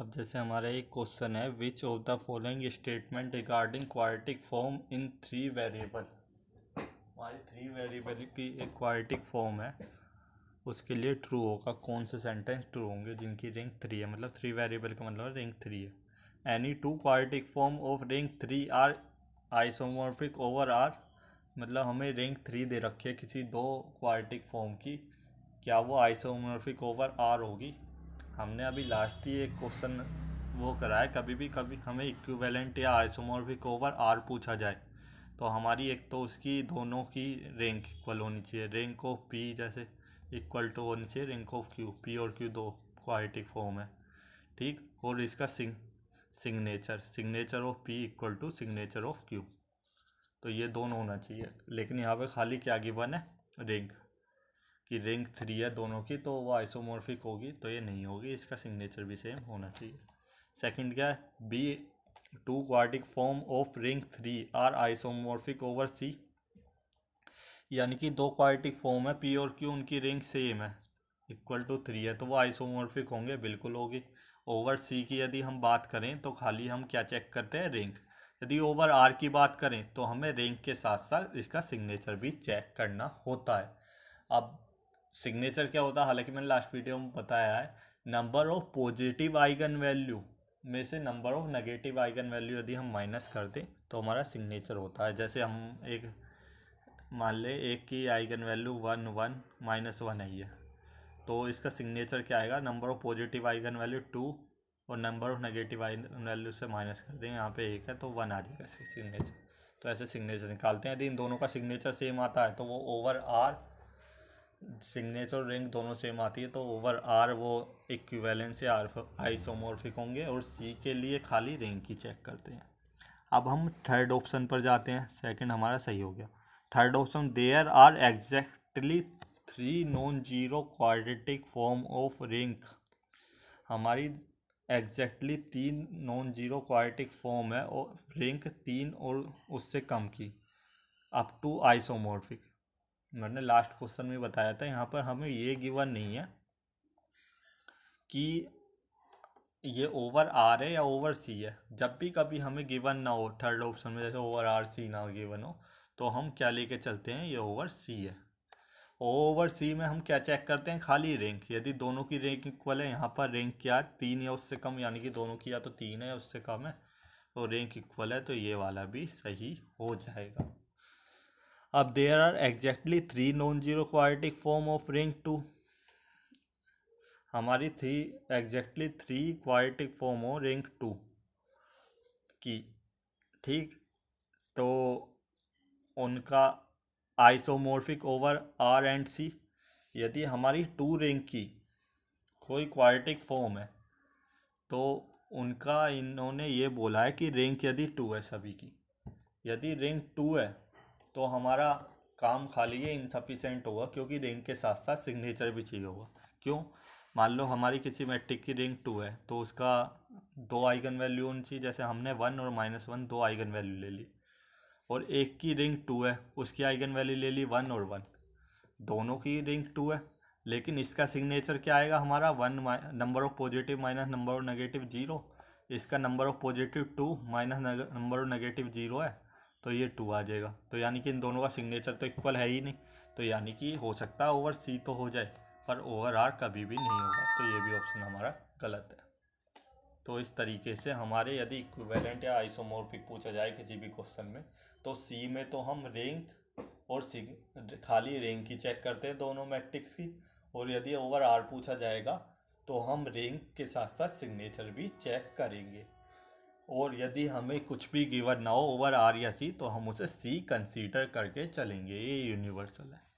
अब जैसे हमारा एक क्वेश्चन है which of the following statement regarding quartic form in three variable हमारी थ्री वेरिएबल की एक क्वार्टिक फॉर्म है उसके लिए ट्रू होगा कौन से सेंटेंस ट्रू होंगे जिनकी रिंक थ्री है मतलब थ्री वेरिएबल का मतलब रिंक थ्री है any two quartic form of rank three are isomorphic over R मतलब हमें रिंक थ्री दे रखी है किसी दो क्वार्टिक फॉर्म की क्या वो आइसोमॉर्फिक ओवर आर होगी हमने अभी लास्ट ही एक क्वेश्चन वो करा है कभी भी कभी हमें इक्विवेलेंट या आइसोमॉर्फिक ओवर आर पूछा जाए तो हमारी एक तो उसकी दोनों की रैंक इक्वल होनी चाहिए रैंक ऑफ पी जैसे इक्वल टू होनी चाहिए रैंक ऑफ क्यू पी और क्यू दो क्वाइटिक फॉर्म है ठीक और इसका सिंग signature signature of P equal to signature of Q तो ये दोनों होना चाहिए लेकिन यहाँ पे खाली क्या गिवन है रैंक की रिंग थ्री है दोनों की तो वो आइसोमॉर्फिक होगी तो ये नहीं होगी इसका सिग्नेचर भी सेम होना चाहिए सेकंड क्या है B two quartic form of ring three are isomorphic over C यानी कि दो क्वार्टिक फॉर्म है पी और क्यू उनकी रिंग सेम है इक्वल टू थ्री है तो वो आइसोमॉर्फिक होंगे बिल्कुल होगी ओवर सी की यदि हम बात करें तो खाली हम क्या चेक करते हैं रिंग यदि ओवर आर की बात करें तो हमें रिंग के साथ साथ इसका सिग्नेचर भी चेक करना होता है अब सिग्नेचर क्या होता है हालांकि मैंने लास्ट वीडियो में बताया है number of positive eigenvalue में से number of negative eigenvalue यदि हम माइनस कर दें तो हमारा सिग्नेचर होता है जैसे हम एक मान लें एक की eigenvalue one one minus one है ये तो इसका सिग्नेचर क्या आएगा number of positive eigenvalue two और number of negative eigenvalue से माइनस कर दें यहाँ पे एक है तो वन आ जाएगा सिग्नेचर तो ऐसे सिग्नेचर निकालते हैं यदि इन दोनों का सिग्नेचर सेम आता है तो वो ओवर आर सिग्नेचर रिंग दोनों सेम आती है तो ओवर आर वो इक्विवेलेंस से आर आइसोमोर्फिक होंगे और सी के लिए खाली रिंग की चेक करते हैं अब हम थर्ड ऑप्शन पर जाते हैं सेकंड हमारा सही हो गया third option there are exactly three non zero quadratic form of ring हमारी एग्जैक्टली तीन नॉन जीरो क्वाड्रेटिक फॉर्म है और रिंग तीन और उससे कम की अप टू आइसोमोर्फिक मैंने लास्ट क्वेश्चन में बताया था यहाँ पर हमें ये गिवन नहीं है कि ये ओवर आर है या ओवर सी है जब भी कभी हमें गिवन ना हो थर्ड ऑप्शन में जैसे ओवर आर सी ना गिवन हो तो हम क्या लेके चलते हैं ये ओवर सी है ओवर सी में हम क्या चेक करते हैं खाली रैंक यदि दोनों की रैंक इक्वल है यहाँ पर रैंक क्या है तीन या उससे कम यानी कि दोनों की या तो तीन है या उससे कम है तो रैंक इक्वल है तो ये वाला भी सही हो जाएगा अब there are exactly three non zero quadratic form of ring two हमारी three exactly three quadratic form हो रिंग टू की ठीक तो उनका isomorphic over R and C यदि हमारी टू रिंग की कोई क्वाड्रेटिक फॉर्म है तो उनका इन्होंने ये बोला है कि रिंग यदि टू है सभी की यदि रिंग टू है तो हमारा काम खाली ये इनसफिशेंट होगा क्योंकि रिंग के साथ साथ सिग्नेचर भी चाहिए होगा क्यों मान लो हमारी किसी मैट्रिक की रिंग टू है तो उसका दो आइगन वैल्यू होनी चाहिए जैसे हमने वन और माइनस वन दो आइगन वैल्यू ले ली और एक की रिंग टू है उसकी आइगन वैल्यू ले ली वन और वन दोनों की रिंग टू है लेकिन इसका सिग्नेचर क्या आएगा हमारा one number of positive minus number of negative zero इसका number of positive two minus number of negative zero है तो ये टू आ जाएगा तो यानी कि इन दोनों का सिग्नेचर तो इक्वल है ही नहीं तो यानी कि हो सकता है ओवर सी तो हो जाए पर ओवर आर कभी भी नहीं होगा तो ये भी ऑप्शन हमारा गलत है तो इस तरीके से हमारे यदि इक्विवेलेंट या आइसोमोर्फिक पूछा जाए किसी भी क्वेश्चन में तो सी में तो हम रेंक और सिग खाली रेंक ही चेक करते हैं दोनों मैट्रिक्स की और यदि ओवर आर पूछा जाएगा तो हम रेंक के साथ साथ सिग्नेचर भी चेक करेंगे और यदि हमें कुछ भी गिवन ना हो ओवर आर या सी तो हम उसे सी कंसीडर करके चलेंगे ये यूनिवर्सल है